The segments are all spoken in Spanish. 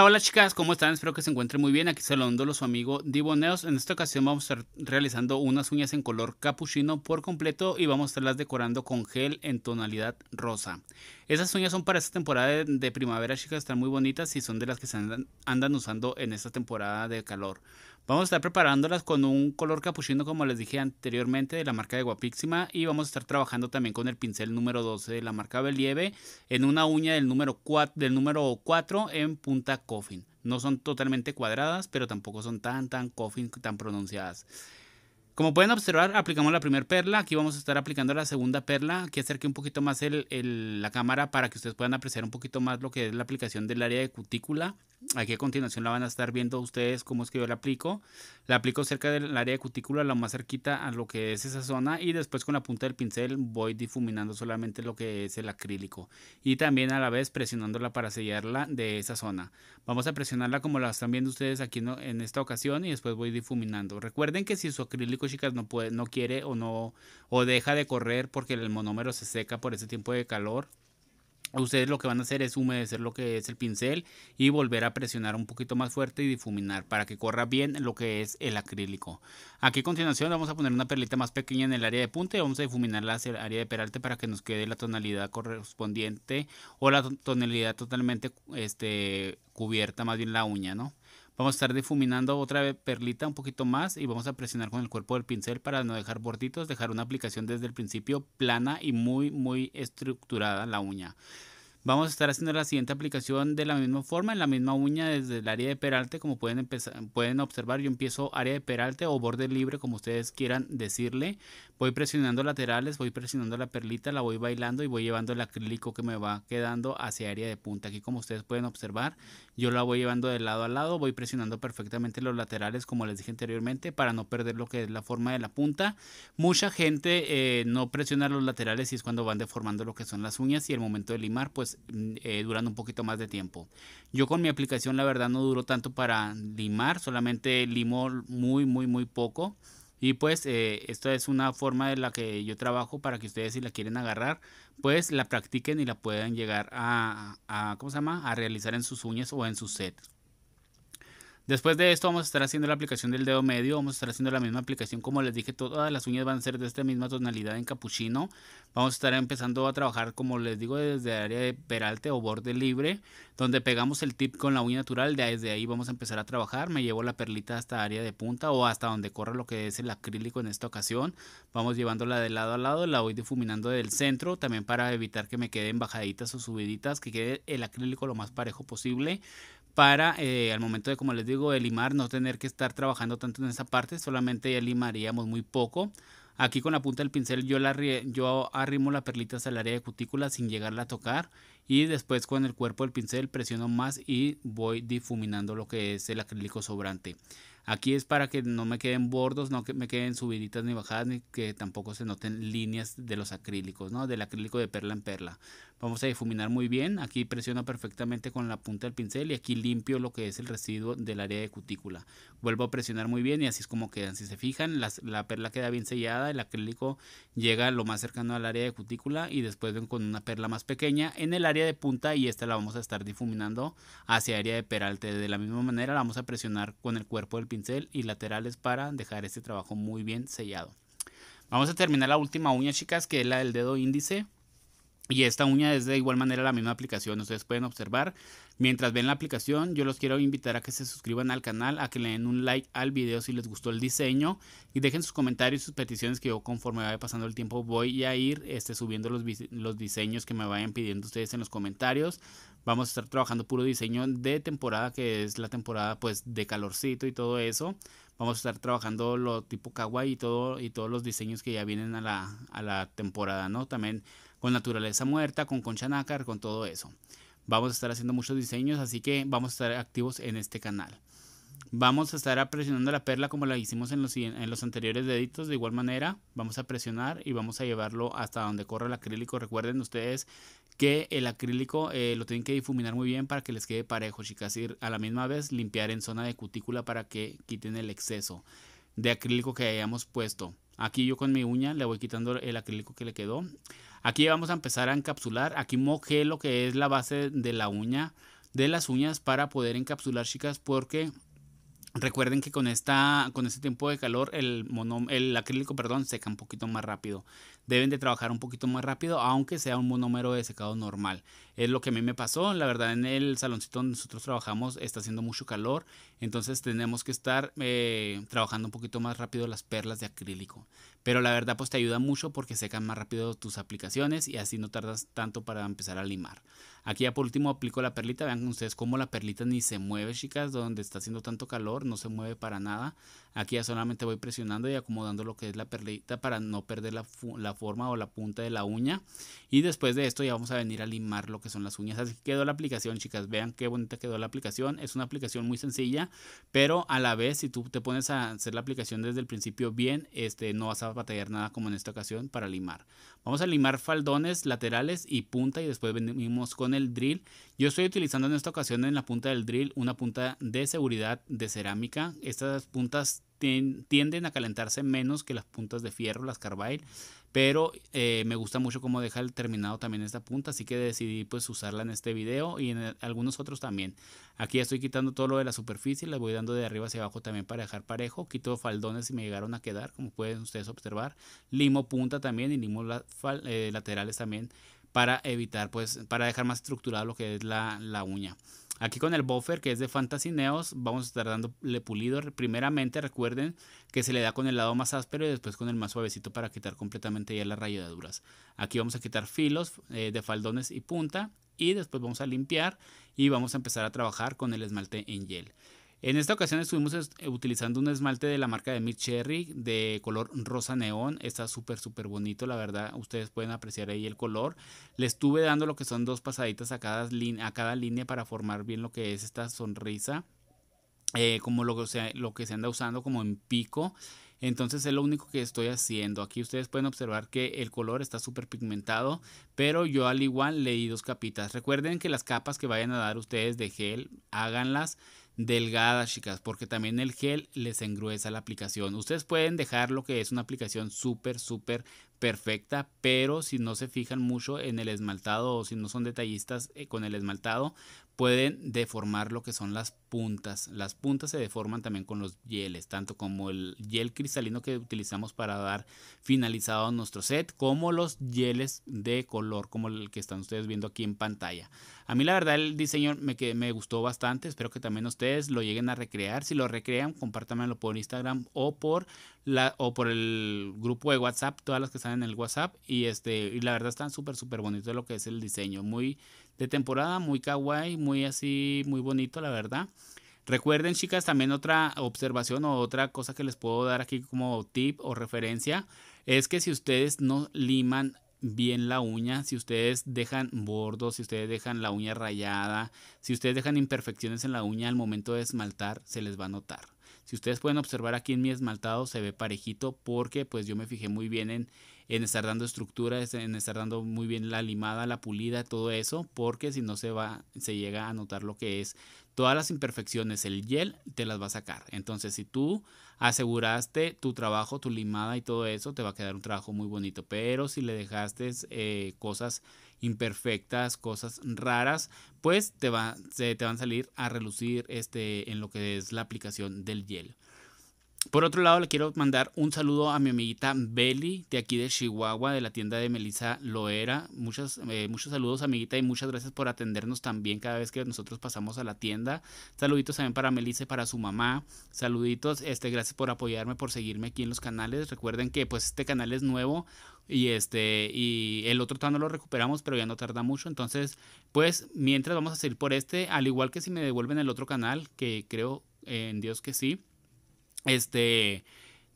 Hola, hola chicas, ¿cómo están? Espero que se encuentren muy bien. Aquí se lo su amigo Diboneos. En esta ocasión vamos a estar realizando unas uñas en color capuchino por completo y vamos a estarlas decorando con gel en tonalidad rosa. Esas uñas son para esta temporada de, primavera, chicas, están muy bonitas y son de las que se andan, usando en esta temporada de calor. Vamos a estar preparándolas con un color capuchino, como les dije anteriormente, de la marca de Guapíxima. Y vamos a estar trabajando también con el pincel número 12 de la marca Believe en una uña del número 4, del número 4 en punta coffin. No son totalmente cuadradas, pero tampoco son tan, tan coffin, tan pronunciadas. Como pueden observar, aplicamos la primera perla. Aquí vamos a estar aplicando la segunda perla. Aquí acerque un poquito más el, la cámara para que ustedes puedan apreciar un poquito más lo que es la aplicación del área de cutícula. Aquí a continuación la van a estar viendo ustedes cómo es que yo la aplico. La aplico cerca del área de cutícula, lo más cerquita a lo que es esa zona. Y después con la punta del pincel voy difuminando solamente lo que es el acrílico. Y también a la vez presionándola para sellarla de esa zona. Vamos a presionarla como la están viendo ustedes aquí en esta ocasión y después voy difuminando. Recuerden que si su acrílico chicas no puede no quiere o no o deja de correr porque el monómero se seca por ese tiempo de calor ustedes lo que van a hacer es humedecer lo que es el pincel y volver a presionar un poquito más fuerte y difuminar para que corra bien lo que es el acrílico. Aquí a continuación vamos a poner una perlita más pequeña en el área de punta y vamos a difuminarla hacia el área de peralte para que nos quede la tonalidad correspondiente o la tonalidad totalmente este, cubierta, más bien la uña, ¿no? Vamos a estar difuminando otra vez perlita un poquito más y vamos a presionar con el cuerpo del pincel para no dejar borditos, dejar una aplicación desde el principio plana y muy muy estructurada la uña. Vamos a estar haciendo la siguiente aplicación de la misma forma, en la misma uña desde el área de peralte, como pueden, empezar, pueden observar, yo empiezo área de peralte o borde libre, como ustedes quieran decirle. Voy presionando laterales, voy presionando la perlita, la voy bailando y voy llevando el acrílico que me va quedando hacia área de punta. Aquí como ustedes pueden observar, yo la voy llevando de lado a lado, voy presionando perfectamente los laterales, como les dije anteriormente, para no perder lo que es la forma de la punta. Mucha gente eh, no presiona los laterales y es cuando van deformando lo que son las uñas y el momento de limar, pues Mm, eh, durando un poquito más de tiempo. Yo con mi aplicación la verdad no duró tanto para limar, solamente limo muy, muy, muy poco. Y pues eh, esta es una forma de la que yo trabajo para que ustedes si la quieren agarrar, pues la practiquen y la puedan llegar a, a ¿cómo se llama? A realizar en sus uñas o en sus set Después de esto vamos a estar haciendo la aplicación del dedo medio, vamos a estar haciendo la misma aplicación, como les dije, todas las uñas van a ser de esta misma tonalidad en capuchino. Vamos a estar empezando a trabajar, como les digo, desde el área de peralte o borde libre, donde pegamos el tip con la uña natural, desde ahí vamos a empezar a trabajar. Me llevo la perlita hasta área de punta o hasta donde corre lo que es el acrílico en esta ocasión. Vamos llevándola de lado a lado, la voy difuminando del centro, también para evitar que me queden bajaditas o subiditas, que quede el acrílico lo más parejo posible para eh, al momento de, como les digo, de limar, no tener que estar trabajando tanto en esa parte, solamente ya limaríamos muy poco. Aquí con la punta del pincel yo, la, yo arrimo la perlita hacia el área de cutícula sin llegarla a tocar y después con el cuerpo del pincel presiono más y voy difuminando lo que es el acrílico sobrante. Aquí es para que no me queden bordos, no que me queden subiditas ni bajadas, ni que tampoco se noten líneas de los acrílicos, ¿no? Del acrílico de perla en perla vamos a difuminar muy bien. Aquí presiono perfectamente con la punta del pincel y aquí limpio lo que es el residuo del área de cutícula. Vuelvo a presionar muy bien y así es como quedan. Si se fijan, la perla queda bien sellada, el acrílico llega lo más cercano al área de cutícula y después ven con una perla más pequeña en el área de punta y esta la vamos a estar difuminando hacia área de peralte. De la misma manera la vamos a presionar con el cuerpo del pincel y laterales para dejar este trabajo muy bien sellado. Vamos a terminar la última uña, chicas, que es la del dedo índice. Y esta uña es de igual manera la misma aplicación, ustedes pueden observar Mientras ven la aplicación, yo los quiero invitar a que se suscriban al canal, a que le den un like al video si les gustó el diseño y dejen sus comentarios y sus peticiones que yo conforme vaya pasando el tiempo voy a ir este, subiendo los, los diseños que me vayan pidiendo ustedes en los comentarios. Vamos a estar trabajando puro diseño de temporada, que es la temporada pues de calorcito y todo eso. Vamos a estar trabajando lo tipo kawaii y, todo, y todos los diseños que ya vienen a la, a la temporada, ¿no? También con naturaleza muerta, con concha nácar, con todo eso. Vamos a estar haciendo muchos diseños, así que vamos a estar activos en este canal. Vamos a estar presionando la perla como la hicimos en los, en los anteriores deditos. De igual manera, vamos a presionar y vamos a llevarlo hasta donde corre el acrílico. Recuerden ustedes que el acrílico eh, lo tienen que difuminar muy bien para que les quede parejo, chicas. Y a la misma vez limpiar en zona de cutícula para que quiten el exceso de acrílico que hayamos puesto. Aquí yo con mi uña le voy quitando el acrílico que le quedó. Aquí vamos a empezar a encapsular. Aquí mojé lo que es la base de la uña, de las uñas para poder encapsular, chicas, porque Recuerden que con, esta, con este tiempo de calor el, el acrílico perdón, seca un poquito más rápido. Deben de trabajar un poquito más rápido, aunque sea un monómero de secado normal. Es lo que a mí me pasó. La verdad, en el saloncito donde nosotros trabajamos está haciendo mucho calor. Entonces tenemos que estar eh, trabajando un poquito más rápido las perlas de acrílico. Pero la verdad, pues te ayuda mucho porque secan más rápido tus aplicaciones y así no tardas tanto para empezar a limar. Aquí ya por último aplico la perlita. Vean ustedes cómo la perlita ni se mueve, chicas. Donde está haciendo tanto calor, no se mueve para nada. Aquí ya solamente voy presionando y acomodando lo que es la perlita para no perder la, forma o la punta de la uña. Y después de esto ya vamos a venir a limar lo que son las uñas. Así que quedó la aplicación, chicas. Vean qué bonita quedó la aplicación. Es una aplicación muy sencilla, pero a la vez si tú te pones a hacer la aplicación desde el principio bien, este, no vas a batallar nada como en esta ocasión para limar. Vamos a limar faldones laterales y punta y después venimos con el drill. Yo estoy utilizando en esta ocasión en la punta del drill una punta de seguridad de cerámica. Estas puntas tienden a calentarse menos que las puntas de fierro, las carbide, pero eh, me gusta mucho cómo deja el terminado también esta punta, así que decidí pues usarla en este video y en algunos otros también. Aquí estoy quitando todo lo de la superficie, le voy dando de arriba hacia abajo también para dejar parejo, quito faldones y me llegaron a quedar, como pueden ustedes observar, limo punta también y limo eh, laterales también para evitar pues, para dejar más estructurado lo que es la, la uña. Aquí con el buffer que es de Fantasy Neos vamos a estar dándole pulido. Primeramente recuerden que se le da con el lado más áspero y después con el más suavecito para quitar completamente ya las rayaduras. Aquí vamos a quitar filos eh, de faldones y punta y después vamos a limpiar y vamos a empezar a trabajar con el esmalte en gel. En esta ocasión estuvimos eh, utilizando un esmalte de la marca de Mid Cherry de color rosa neón. Está súper, súper bonito, la verdad. Ustedes pueden apreciar ahí el color. Le estuve dando lo que son dos pasaditas a cada, línea para formar bien lo que es esta sonrisa. Eh, como lo, lo que se anda usando como en pico. Entonces es lo único que estoy haciendo. Aquí ustedes pueden observar que el color está súper pigmentado, pero yo al igual leí dos capitas. Recuerden que las capas que vayan a dar ustedes de gel, háganlas delgadas, chicas, porque también el gel les engruesa la aplicación. Ustedes pueden dejar lo que es una aplicación súper, súper perfecta, pero si no se fijan mucho en el esmaltado o si no son detallistas eh, con el esmaltado, pueden deformar lo que son las puntas. Las puntas se deforman también con los hieles, tanto como el hiel cristalino que utilizamos para dar finalizado nuestro set, como los hieles de color, como el que están ustedes viendo aquí en pantalla. A mí la verdad el diseño me, gustó bastante, espero que también ustedes lo lleguen a recrear. Si lo recrean, compártanmelo por Instagram o por, la, o por el grupo de WhatsApp, todas las que están en el WhatsApp. Y, este, y la verdad están súper, súper bonitos lo que es el diseño, muy de temporada, muy kawaii, muy así, muy bonito, la verdad. Recuerden, chicas, también otra observación o otra cosa que les puedo dar aquí como tip o referencia es que si ustedes no liman bien la uña, si ustedes dejan bordos, si ustedes dejan la uña rayada, si ustedes dejan imperfecciones en la uña al momento de esmaltar, se les va a notar. Si ustedes pueden observar aquí en mi esmaltado se ve parejito porque pues yo me fijé muy bien en, en estar dando estructura en estar dando muy bien la limada, la pulida, todo eso, porque si no se va, se llega a notar lo que es todas las imperfecciones, el gel te las va a sacar. Entonces, si tú aseguraste tu trabajo, tu limada y todo eso, te va a quedar un trabajo muy bonito. Pero si le dejaste eh, cosas imperfectas, cosas raras, pues te, va, se, te van a salir a relucir este, en lo que es la aplicación del hielo por otro lado, le quiero mandar un saludo a mi amiguita Beli, de aquí de Chihuahua, de la tienda de Melissa Loera. Muchas, eh, muchos saludos, amiguita, y muchas gracias por atendernos también cada vez que nosotros pasamos a la tienda. Saluditos también para Melissa y para su mamá. Saluditos, este, gracias por apoyarme, por seguirme aquí en los canales. Recuerden que pues este canal es nuevo y este y el otro todavía no lo recuperamos, pero ya no tarda mucho. Entonces, pues mientras vamos a seguir por este, al igual que si me devuelven el otro canal, que creo eh, en Dios que sí este,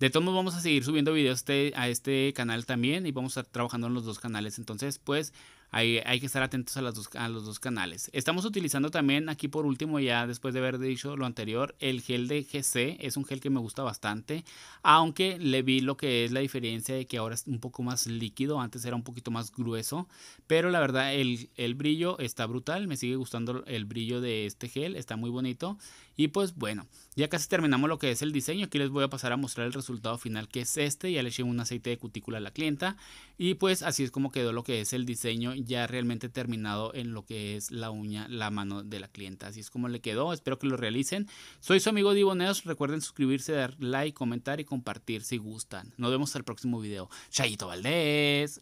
de todos modos vamos a seguir subiendo videos este, a este canal también y vamos a estar trabajando en los dos canales. Entonces, pues hay, hay que estar atentos a, dos, a los dos canales. Estamos utilizando también aquí por último, ya después de haber dicho lo anterior, el gel de GC. Es un gel que me gusta bastante, aunque le vi lo que es la diferencia de que ahora es un poco más líquido, antes era un poquito más grueso, pero la verdad el, el brillo está brutal, me sigue gustando el brillo de este gel, está muy bonito y pues bueno, ya casi terminamos lo que es el diseño. Aquí les voy a pasar a mostrar el resultado final que es este. Ya le eché un aceite de cutícula a la clienta. Y pues así es como quedó lo que es el diseño ya realmente terminado en lo que es la uña, la mano de la clienta. Así es como le quedó. Espero que lo realicen. Soy su amigo Diboneos. Recuerden suscribirse, dar like, comentar y compartir si gustan. Nos vemos al próximo video. Chayito Valdés.